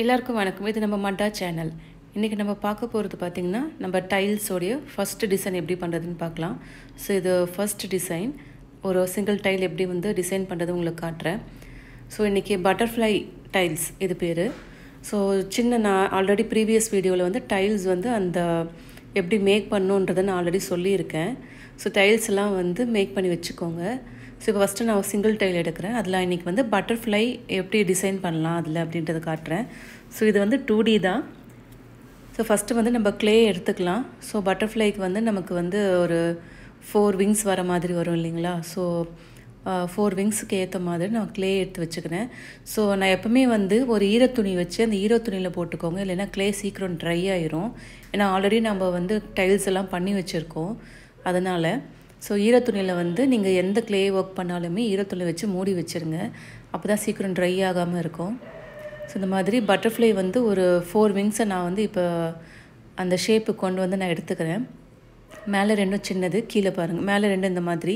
எல்லாருக்கும் வணக்கம் இது நம்ம மட்டா சேனல் இன்றைக்கி நம்ம பார்க்க போகிறது பார்த்திங்கன்னா நம்ம டைல்ஸோடைய ஃபஸ்ட்டு டிசைன் எப்படி பண்ணுறதுன்னு பார்க்கலாம் ஸோ இது ஃபஸ்ட் டிசைன் ஒரு சிங்கிள் டைல் எப்படி வந்து டிசைன் பண்ணுறது உங்களுக்கு காட்டுறேன் ஸோ இன்றைக்கி பட்டர்ஃப்ளை டைல்ஸ் இது பேர் ஸோ சின்ன நான் ஆல்ரெடி ப்ரீவியஸ் வீடியோவில் வந்து டைல்ஸ் வந்து அந்த எப்படி மேக் பண்ணுன்றதை நான் ஆல்ரெடி சொல்லியிருக்கேன் ஸோ டைல்ஸ்லாம் வந்து மேக் பண்ணி வச்சுக்கோங்க ஸோ இப்போ ஃபஸ்ட்டு நான் சிங்கிள் டைல் எடுக்கிறேன் அதில் இன்றைக்கி வந்து பட்டர்ஃப்ளை எப்படி டிசைன் பண்ணலாம் அதில் அப்படின்றத காட்டுறேன் ஸோ இது வந்து டூ டி தான் ஸோ ஃபஸ்ட்டு வந்து நம்ம க்ளே எடுத்துக்கலாம் ஸோ பட்டர்ஃப்ளைக்கு வந்து நமக்கு வந்து ஒரு ஃபோர் விங்ஸ் வர மாதிரி வரும் இல்லைங்களா ஸோ ஃபோர் விங்ஸுக்கு ஏற்ற மாதிரி நான் க்ளே எடுத்து வச்சுக்கிறேன் ஸோ நான் எப்போவுமே வந்து ஒரு ஈரத்துணி வச்சு அந்த ஈரத்துணியில் போட்டுக்கோங்க இல்லைன்னா க்ளே சீக்கிரம் ட்ரை ஆயிரும் ஏன்னா ஆல்ரெடி நம்ம வந்து டைல்ஸ் எல்லாம் பண்ணி வச்சுருக்கோம் அதனால் ஸோ ஈரத்துணியில் வந்து நீங்கள் எந்த கிளே ஒர்க் பண்ணாலுமே ஈரத்துணி வச்சு மூடி வச்சுருங்க அப்போ தான் சீக்கிரம் ட்ரை ஆகாமல் இருக்கும் ஸோ இந்த மாதிரி பட்டர்ஃப்ளை வந்து ஒரு ஃபோர் விங்ஸை நான் வந்து இப்போ அந்த ஷேப்பு கொண்டு வந்து நான் எடுத்துக்கிறேன் மேலே ரெண்டும் சின்னது கீழே பாருங்கள் மேலே ரெண்டும் இந்த மாதிரி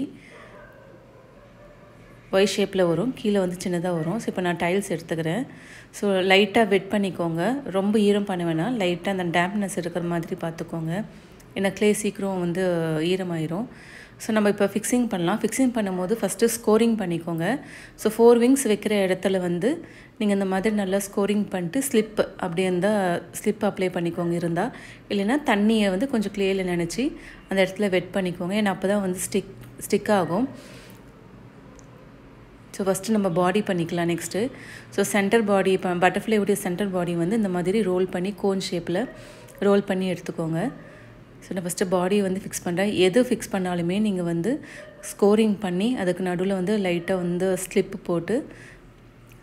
ஒய் ஷேப்பில் வரும் கீழே வந்து சின்னதாக வரும் ஸோ இப்போ நான் டைல்ஸ் எடுத்துக்கிறேன் ஸோ லைட்டாக வெட் பண்ணிக்கோங்க ரொம்ப ஈரம் பண்ண வேணாம் லைட்டாக அந்த டேம்ப்னஸ் இருக்கிற மாதிரி பார்த்துக்கோங்க ஏன்னா க்ளே சீக்கிரம் வந்து ஈரமாயிரும் ஸோ நம்ம இப்போ ஃபிக்ஸிங் பண்ணலாம் ஃபிக்ஸிங் பண்ணும்போது ஃபஸ்ட்டு ஸ்கோரிங் பண்ணிக்கோங்க ஸோ ஃபோர் விங்ஸ் வைக்கிற இடத்துல வந்து நீங்கள் இந்த மாதிரி நல்லா ஸ்கோரிங் பண்ணிட்டு ஸ்லிப் அப்படி இருந்தால் ஸ்லிப் அப்ளை பண்ணிக்கோங்க இருந்தால் இல்லைனா தண்ணியை வந்து கொஞ்சம் க்ளியரில் நினச்சி அந்த இடத்துல வெட் பண்ணிக்கோங்க ஏன்னா அப்போ தான் வந்து ஸ்டிக் ஸ்டிக் ஆகும் ஸோ ஃபஸ்ட்டு நம்ம பாடி பண்ணிக்கலாம் நெக்ஸ்ட்டு ஸோ சென்டர் பாடி இப்போ பட்டர்ஃப்ளைவுடைய சென்டர் பாடி வந்து இந்த மாதிரி ரோல் பண்ணி கோன் ஷேப்பில் ரோல் பண்ணி எடுத்துக்கோங்க ஸோ நான் ஃபஸ்ட்டு பாடியை வந்து ஃபிக்ஸ் பண்ணுறேன் எது ஃபிக்ஸ் பண்ணாலுமே நீங்கள் வந்து ஸ்கோரிங் பண்ணி அதுக்கு நடுவில் வந்து லைட்டாக வந்து ஸ்லிப்பு போட்டு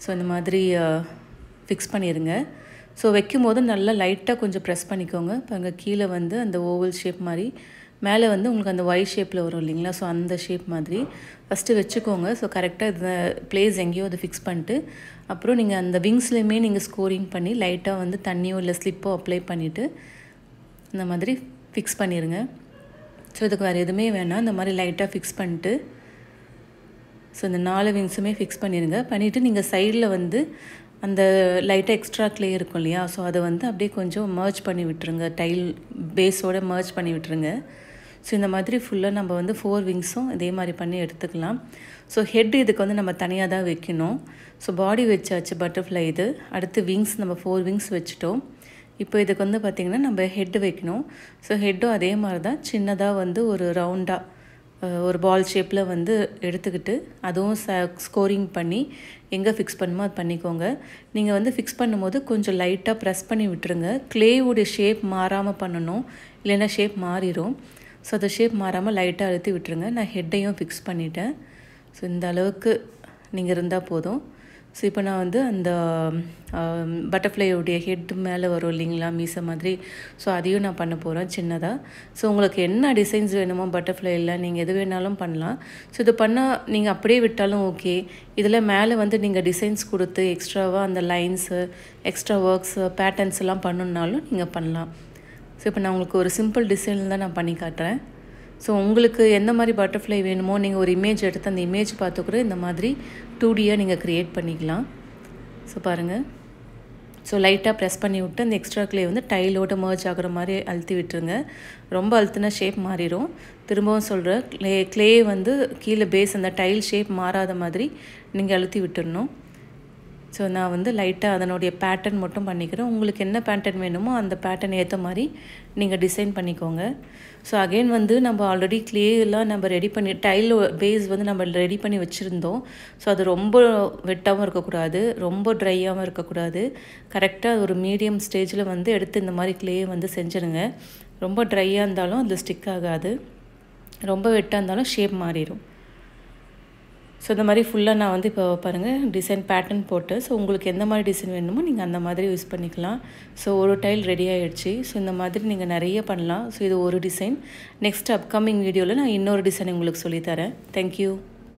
ஸோ இந்த மாதிரி ஃபிக்ஸ் பண்ணிடுங்க ஸோ வைக்கும் போது நல்லா லைட்டாக கொஞ்சம் ப்ரெஸ் பண்ணிக்கோங்க இப்போ அங்கே கீழே வந்து அந்த ஓவல் ஷேப் மாதிரி மேலே வந்து உங்களுக்கு அந்த ஒய் ஷேப்பில் வரும் இல்லைங்களா ஸோ அந்த ஷேப் மாதிரி ஃபஸ்ட்டு வச்சுக்கோங்க ஸோ கரெக்டாக இந்த பிளேஸ் எங்கேயோ அதை ஃபிக்ஸ் பண்ணிட்டு அப்புறம் நீங்கள் அந்த விங்ஸ்லேயுமே நீங்கள் ஸ்கோரிங் பண்ணி லைட்டாக வந்து தண்ணியோ இல்லை ஸ்லிப்போ அப்ளை பண்ணிவிட்டு இந்த மாதிரி ஃபிக்ஸ் பண்ணிடுங்க ஸோ இதுக்கு வேறு எதுவுமே வேணாம் இந்த மாதிரி லைட்டாக ஃபிக்ஸ் பண்ணிட்டு ஸோ இந்த நாலு விங்ஸுமே ஃபிக்ஸ் பண்ணிடுங்க பண்ணிவிட்டு நீங்கள் சைடில் வந்து அந்த லைட்டாக எக்ஸ்ட்ரா கிளே இருக்கும் இல்லையா ஸோ அதை வந்து அப்படியே கொஞ்சம் மர்ஜ் பண்ணி விட்டுருங்க டைல் பேஸோடு மர்ஜ் பண்ணி விட்டுருங்க ஸோ இந்த மாதிரி ஃபுல்லாக நம்ம வந்து ஃபோர் விங்ஸும் இதே மாதிரி பண்ணி எடுத்துக்கலாம் ஸோ ஹெட் இதுக்கு வந்து நம்ம தனியாக தான் வைக்கணும் ஸோ பாடி வச்சாச்சு பட்டர்ஃப்ளை இது அடுத்து விங்ஸ் நம்ம ஃபோர் விங்ஸ் வச்சுட்டோம் இப்போ இதுக்கு வந்து பார்த்திங்கன்னா நம்ம ஹெட்டு வைக்கணும் ஸோ ஹெட்டும் அதே மாதிரி தான் சின்னதாக வந்து ஒரு ரவுண்டாக ஒரு பால் ஷேப்பில் வந்து எடுத்துக்கிட்டு அதுவும் ச ஸ்கோரிங் பண்ணி எங்கே ஃபிக்ஸ் பண்ணுமோ அது பண்ணிக்கோங்க நீங்கள் வந்து ஃபிக்ஸ் பண்ணும்போது கொஞ்சம் லைட்டாக ப்ரெஸ் பண்ணி விட்டுருங்க கிளேவுடைய ஷேப் மாறாமல் பண்ணணும் இல்லைன்னா ஷேப் மாறிடும் ஸோ அந்த ஷேப் மாறாமல் லைட்டாக அழுத்தி விட்டுருங்க நான் ஹெட்டையும் ஃபிக்ஸ் பண்ணிட்டேன் ஸோ இந்த அளவுக்கு நீங்கள் இருந்தால் போதும் ஸோ இப்போ நான் வந்து அந்த பட்டர்ஃப்ளையோடைய ஹெட் மேலே வரும் இல்லைங்களா மீசை மாதிரி ஸோ அதையும் நான் பண்ண போகிறேன் சின்னதாக ஸோ உங்களுக்கு என்ன டிசைன்ஸ் வேணுமோ பட்டர்ஃப்ளையில் நீங்கள் எது வேணாலும் பண்ணலாம் ஸோ இது பண்ணால் நீங்கள் அப்படியே விட்டாலும் ஓகே இதில் மேலே வந்து நீங்கள் டிசைன்ஸ் கொடுத்து எக்ஸ்ட்ராவாக அந்த லைன்ஸு எக்ஸ்ட்ரா ஒர்க்ஸு பேட்டர்ன்ஸ் எல்லாம் பண்ணுன்னாலும் நீங்கள் பண்ணலாம் ஸோ இப்போ நான் உங்களுக்கு ஒரு சிம்பிள் டிசைனில் தான் நான் பண்ணி காட்டுறேன் ஸோ உங்களுக்கு எந்த மாதிரி பட்டர்ஃப்ளை வேணுமோ நீங்கள் ஒரு இமேஜ் எடுத்து அந்த இமேஜ் பார்த்துக்கூட இந்த மாதிரி டூ டியாக நீங்கள் க்ரியேட் பண்ணிக்கலாம் ஸோ பாருங்கள் ஸோ லைட்டாக ப்ரெஸ் பண்ணி விட்டு அந்த எக்ஸ்ட்ரா கிளே வந்து டைலோட மர்ஜ் ஆகிற மாதிரி அழுத்தி விட்டுருங்க ரொம்ப அழுத்துனா ஷேப் மாறிடும் திரும்பவும் சொல்கிறேன் க்ளே க்ளே வந்து கீழே பேஸ் அந்த டைல் ஷேப் மாறாத மாதிரி நீங்கள் அழுத்தி விட்டுடணும் ஸோ நான் வந்து லைட்டாக அதனுடைய பேட்டர்ன் மட்டும் பண்ணிக்கிறேன் உங்களுக்கு என்ன பேட்டர்ன் வேணுமோ அந்த பேட்டர்ன் ஏற்ற மாதிரி நீங்கள் டிசைன் பண்ணிக்கோங்க ஸோ அகெயின் வந்து நம்ம ஆல்ரெடி கிளேலாம் நம்ம ரெடி பண்ணி டைல் பேஸ் வந்து நம்ம ரெடி பண்ணி வச்சுருந்தோம் ஸோ அது ரொம்ப வெட்டாகவும் இருக்கக்கூடாது ரொம்ப ட்ரையாகவும் இருக்கக்கூடாது கரெக்டாக ஒரு மீடியம் ஸ்டேஜில் வந்து எடுத்து இந்த மாதிரி கிளேயை வந்து செஞ்சுருங்க ரொம்ப ட்ரையாக இருந்தாலும் அது ஸ்டிக் ஆகாது ரொம்ப வெட்டாக இருந்தாலும் ஷேப் மாறிடும் ஸோ இந்த மாதிரி ஃபுல்லாக நான் வந்து இப்போ பாருங்கள் டிசைன் பேட்டர்ன் போட்டு ஸோ உங்களுக்கு எந்த மாதிரி டிசைன் வேணுமோ நீங்கள் அந்த மாதிரி யூஸ் பண்ணிக்கலாம் ஸோ ஒரு டைல் ரெடி ஆகிடுச்சு ஸோ இந்த மாதிரி நீங்கள் நிறைய பண்ணலாம் ஸோ இது ஒரு டிசைன் நெக்ஸ்ட் அப்கமிங் வீடியோவில் நான் இன்னொரு டிசைன் உங்களுக்கு சொல்லித்தரேன் தேங்க்யூ